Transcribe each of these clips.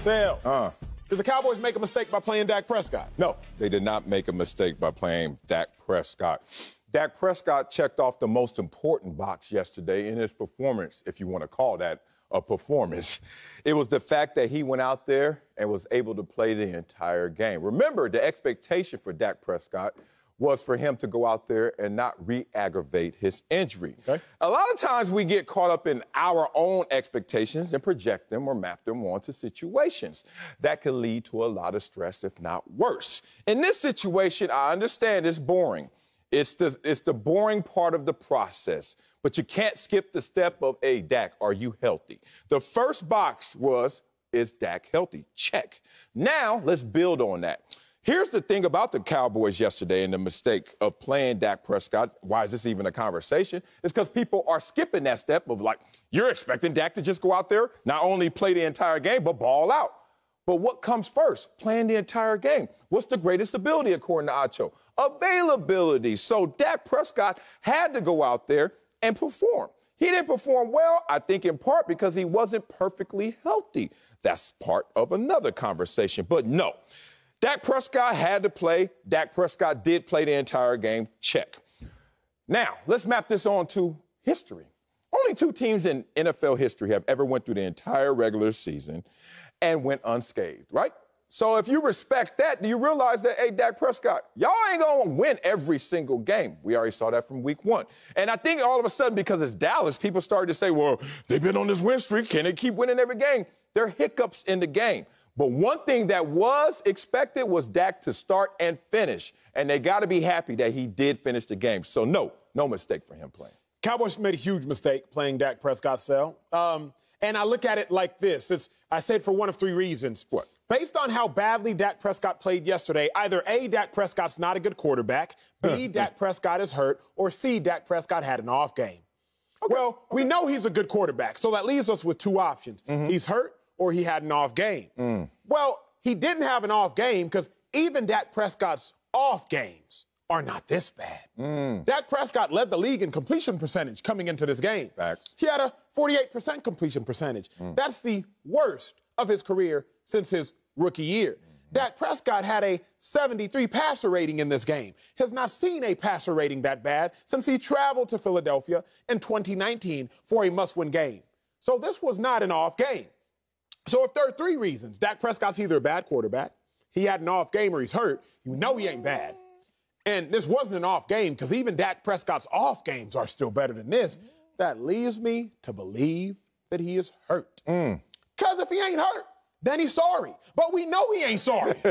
Sale. Uh. Did the Cowboys make a mistake by playing Dak Prescott? No, they did not make a mistake by playing Dak Prescott. Dak Prescott checked off the most important box yesterday in his performance, if you want to call that a performance. It was the fact that he went out there and was able to play the entire game. Remember, the expectation for Dak Prescott was for him to go out there and not re aggravate his injury. Okay. A lot of times we get caught up in our own expectations and project them or map them onto situations. That can lead to a lot of stress, if not worse. In this situation, I understand it's boring. It's the, it's the boring part of the process, but you can't skip the step of, hey, Dak, are you healthy? The first box was, is Dak healthy? Check. Now let's build on that. Here's the thing about the Cowboys yesterday and the mistake of playing Dak Prescott. Why is this even a conversation? It's because people are skipping that step of like, you're expecting Dak to just go out there, not only play the entire game, but ball out. But what comes first? Playing the entire game. What's the greatest ability, according to Acho? Availability. So Dak Prescott had to go out there and perform. He didn't perform well, I think in part because he wasn't perfectly healthy. That's part of another conversation. But no, Dak Prescott had to play. Dak Prescott did play the entire game. Check. Now, let's map this on to history. Only two teams in NFL history have ever went through the entire regular season and went unscathed, right? So if you respect that, do you realize that, hey, Dak Prescott, y'all ain't gonna win every single game. We already saw that from week one. And I think all of a sudden, because it's Dallas, people started to say, well, they've been on this win streak. Can they keep winning every game? There are hiccups in the game. But one thing that was expected was Dak to start and finish. And they got to be happy that he did finish the game. So, no, no mistake for him playing. Cowboys made a huge mistake playing Dak Prescott sell. Um, and I look at it like this. It's I said for one of three reasons. What? Based on how badly Dak Prescott played yesterday, either A, Dak Prescott's not a good quarterback, B, uh, uh. Dak Prescott is hurt, or C, Dak Prescott had an off game. Okay. Well, okay. we know he's a good quarterback, so that leaves us with two options. Mm-hmm. He's hurt or he had an off game. Mm. Well, he didn't have an off game because even Dak Prescott's off games are not this bad. Mm. Dak Prescott led the league in completion percentage coming into this game. Facts. He had a 48% completion percentage. Mm. That's the worst of his career since his rookie year. Mm-hmm. Dak Prescott had a 73 passer rating in this game. Has not seen a passer rating that bad since he traveled to Philadelphia in 2019 for a must win game. So this was not an off game. So if there are three reasons, Dak Prescott's either a bad quarterback, he had an off game or he's hurt, you know he ain't bad. And this wasn't an off game because even Dak Prescott's off games are still better than this. That leaves me to believe that he is hurt. Because mm. if he ain't hurt, then he's sorry. But we know he ain't sorry.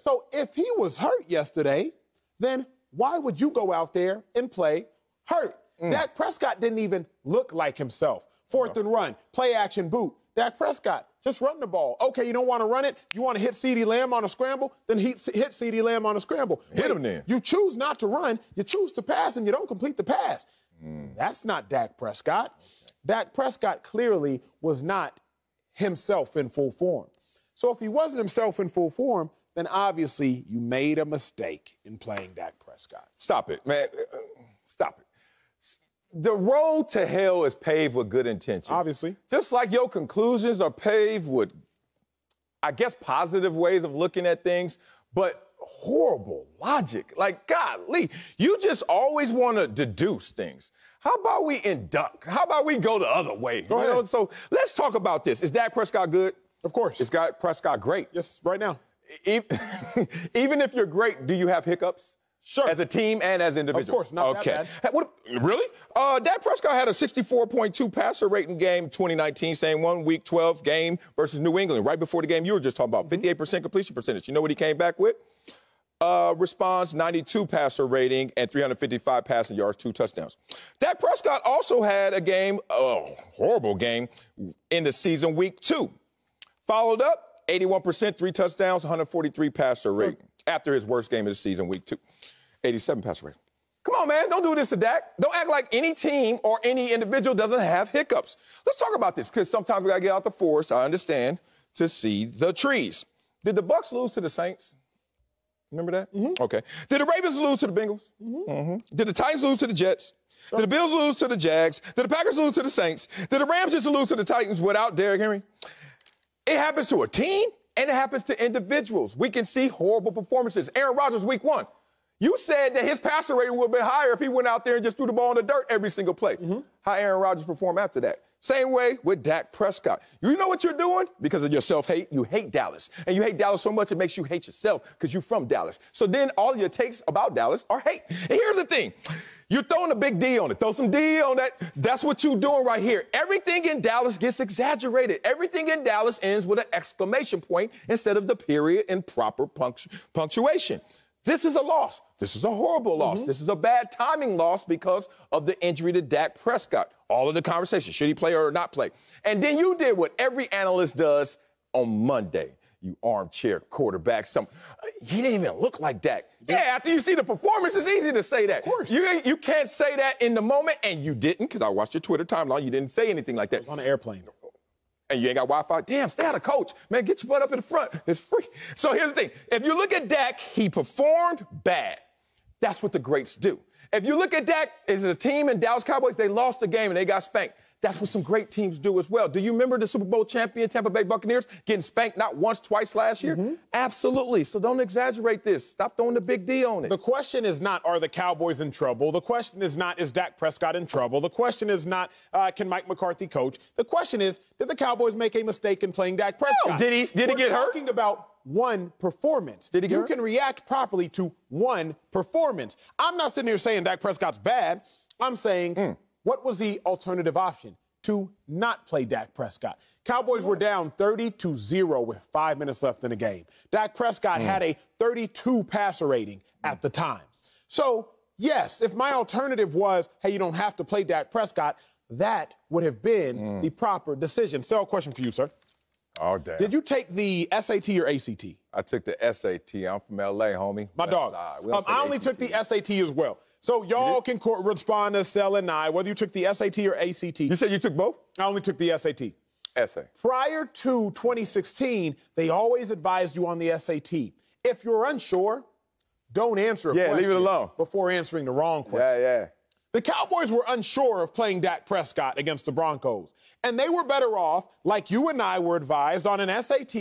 so if he was hurt yesterday, then why would you go out there and play hurt? Mm. Dak Prescott didn't even look like himself. Fourth and run, play action boot, Dak Prescott. Just run the ball. Okay, you don't want to run it. You want to hit C.D. Lamb on a scramble, then hit, hit C.D. Lamb on a scramble. Hit him then. You choose not to run, you choose to pass, and you don't complete the pass. Mm. That's not Dak Prescott. Okay. Dak Prescott clearly was not himself in full form. So if he wasn't himself in full form, then obviously you made a mistake in playing Dak Prescott. Stop it, man. Uh, uh, stop it the road to hell is paved with good intentions. Obviously. Just like your conclusions are paved with, I guess, positive ways of looking at things, but horrible logic. Like, golly, you just always want to deduce things. How about we induct? How about we go the other way? Go ahead. You know, so let's talk about this. Is Dak Prescott good? Of course. Is Dak Prescott great? Yes, right now. Even if you're great, do you have hiccups? Sure. As a team and as individuals. Of course, not okay. What, really? Uh, Dak Prescott had a 64.2 passer rating game 2019, same one, week 12 game versus New England. Right before the game, you were just talking about 58% mm-hmm. completion percentage. You know what he came back with? Uh, response 92 passer rating and 355 passing yards, two touchdowns. Dak Prescott also had a game, oh, horrible game, in the season week two. Followed up, 81%, three touchdowns, 143 passer rating after his worst game of the season, week two. 87 passer rating. Come on, man. Don't do this to Dak. Don't act like any team or any individual doesn't have hiccups. Let's talk about this because sometimes we got to get out the forest, I understand, to see the trees. Did the Bucks lose to the Saints? Remember that? Mm-hmm. Okay. Did the Ravens lose to the Bengals? Mm-hmm. Mm-hmm. Did the Titans lose to the Jets? Did the Bills lose to the Jags? Did the Packers lose to the Saints? Did the Rams just lose to the Titans without Derrick Henry? It happens to a team and it happens to individuals. We can see horrible performances. Aaron Rodgers, week one. You said that his passer rating would have been higher if he went out there and just threw the ball in the dirt every single play. Mm-hmm. How Aaron Rodgers performed after that. Same way with Dak Prescott. You know what you're doing? Because of your self hate, you hate Dallas. And you hate Dallas so much it makes you hate yourself because you're from Dallas. So then all your takes about Dallas are hate. And here's the thing you're throwing a big D on it. Throw some D on that. That's what you're doing right here. Everything in Dallas gets exaggerated. Everything in Dallas ends with an exclamation point instead of the period and proper punctu- punctuation. This is a loss. This is a horrible loss. Mm-hmm. This is a bad timing loss because of the injury to Dak Prescott. All of the conversation should he play or not play? And then you did what every analyst does on Monday. You armchair quarterback. Some uh, he didn't even look like Dak. Yeah, after you see the performance, it's easy to say that. Of course. You, you can't say that in the moment, and you didn't, because I watched your Twitter timeline. You didn't say anything like that. on an airplane and you ain't got Wi-Fi, damn, stay out of coach. Man, get your butt up in the front. It's free. So here's the thing. If you look at Dak, he performed bad. That's what the greats do. If you look at Dak, is a team in Dallas Cowboys, they lost the game and they got spanked. That's what some great teams do as well. Do you remember the Super Bowl champion Tampa Bay Buccaneers getting spanked not once, twice last year? Mm-hmm. Absolutely. So don't exaggerate this. Stop throwing the big D on it. The question is not are the Cowboys in trouble? The question is not is Dak Prescott in trouble? The question is not uh, can Mike McCarthy coach? The question is did the Cowboys make a mistake in playing Dak Prescott? No. Did he? Did he get hurt? Talking about one performance. Did he you hurt? can react properly to one performance. I'm not sitting here saying Dak Prescott's bad. I'm saying. Mm what was the alternative option? To not play Dak Prescott. Cowboys were down 30 to 0 with five minutes left in the game. Dak Prescott mm. had a 32 passer rating at the time. So, yes, if my alternative was, hey, you don't have to play Dak Prescott, that would have been mm. the proper decision. Still a question for you, sir. Oh, damn. Did you take the SAT or ACT? I took the SAT. I'm from LA, homie. My West dog. Um, I only ACT. took the SAT as well. So y'all can co- respond to Sel and I, whether you took the SAT or ACT. You said you took both? I only took the SAT. Essay. Prior to 2016, they always advised you on the SAT. If you're unsure, don't answer a yeah, question. leave it alone. Before answering the wrong question. Yeah, yeah. The Cowboys were unsure of playing Dak Prescott against the Broncos, and they were better off, like you and I were advised on an SAT,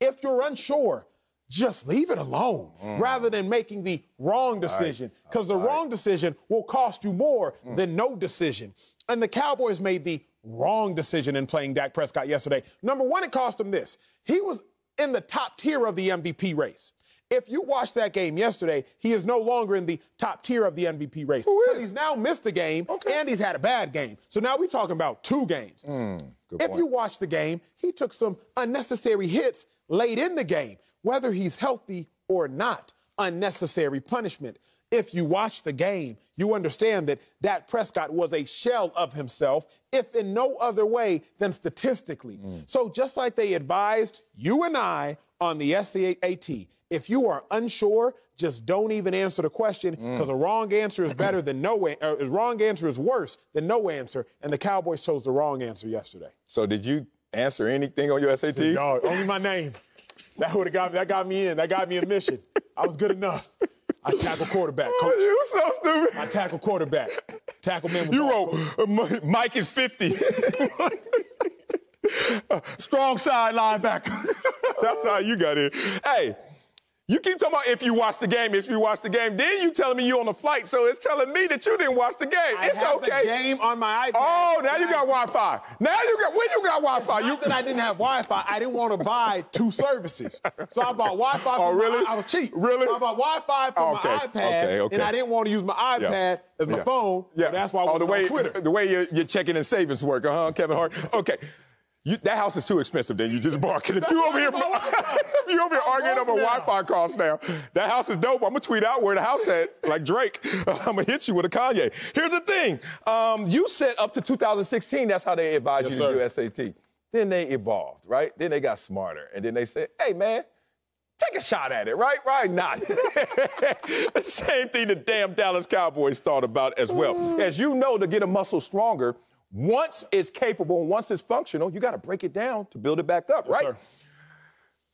if you're unsure, just leave it alone mm. rather than making the wrong decision. Because right. the right. wrong decision will cost you more mm. than no decision. And the Cowboys made the wrong decision in playing Dak Prescott yesterday. Number one, it cost him this. He was in the top tier of the MVP race. If you watched that game yesterday, he is no longer in the top tier of the MVP race. Who is? He's now missed a game okay. and he's had a bad game. So now we're talking about two games. Mm, if point. you watch the game, he took some unnecessary hits late in the game whether he's healthy or not. Unnecessary punishment. If you watch the game, you understand that Dak Prescott was a shell of himself, if in no other way than statistically. Mm. So, just like they advised you and I on the SCAT, if you are unsure, just don't even answer the question because mm. a wrong answer is better than no answer. Uh, a wrong answer is worse than no answer. And the Cowboys chose the wrong answer yesterday. So, did you answer anything on your SAT? Dog, only my name. That would have got me. That got me in. That got me a mission. I was good enough. I tackle quarterback. Coach. You so stupid. I tackle quarterback. Tackle man. You wrote uh, Mike is fifty. Uh, strong side linebacker. That's how you got in. Hey. You keep talking about if you watch the game, if you watch the game. Then you telling me you on a flight, so it's telling me that you didn't watch the game. I it's have okay. The game on my iPad. Oh, now you got Wi-Fi. Now you got when you got Wi-Fi. It's you that I didn't have Wi-Fi. I didn't want to buy two services, so I bought Wi-Fi. Oh, really? My, I was cheap. Really? So I bought Wi-Fi for okay. my iPad, okay, okay. and I didn't want to use my iPad as my phone. Yeah, so that's why I oh, was oh, the way, Twitter. The way your, your checking and savings work, huh, Kevin Hart? Okay. You, that house is too expensive Then you just bark if you over here, if you over here arguing over now. Wi-Fi costs now, that house is dope. I'm gonna tweet out where the house at, like Drake. I'm gonna hit you with a Kanye. Here's the thing: um, you said up to 2016, that's how they advised yes, you to do SAT. Then they evolved, right? Then they got smarter, and then they said, "Hey, man." Take a shot at it, right? Right? Not. Same thing the damn Dallas Cowboys thought about as well. Mm. As you know, to get a muscle stronger, once it's capable, once it's functional, you got to break it down to build it back up, yes, right? Sir.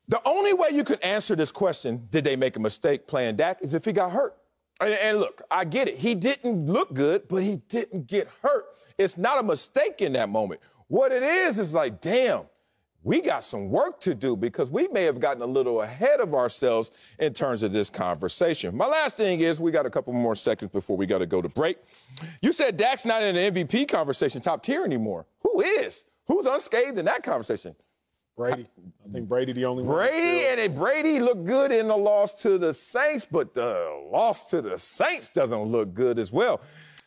The only way you could answer this question, did they make a mistake playing Dak, is if he got hurt. And, and, look, I get it. He didn't look good, but he didn't get hurt. It's not a mistake in that moment. What it is is like, damn, we got some work to do because we may have gotten a little ahead of ourselves in terms of this conversation. My last thing is we got a couple more seconds before we got to go to break. You said Dak's not in the MVP conversation top tier anymore. Who is? Who's unscathed in that conversation? Brady. I think Brady the only Brady one. Brady and it, Brady looked good in the loss to the Saints, but the loss to the Saints doesn't look good as well.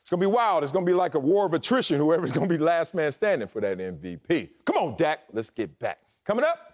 It's going to be wild. It's going to be like a war of attrition, whoever's going to be last man standing for that MVP. Come on, Dak. Let's get back. Coming up,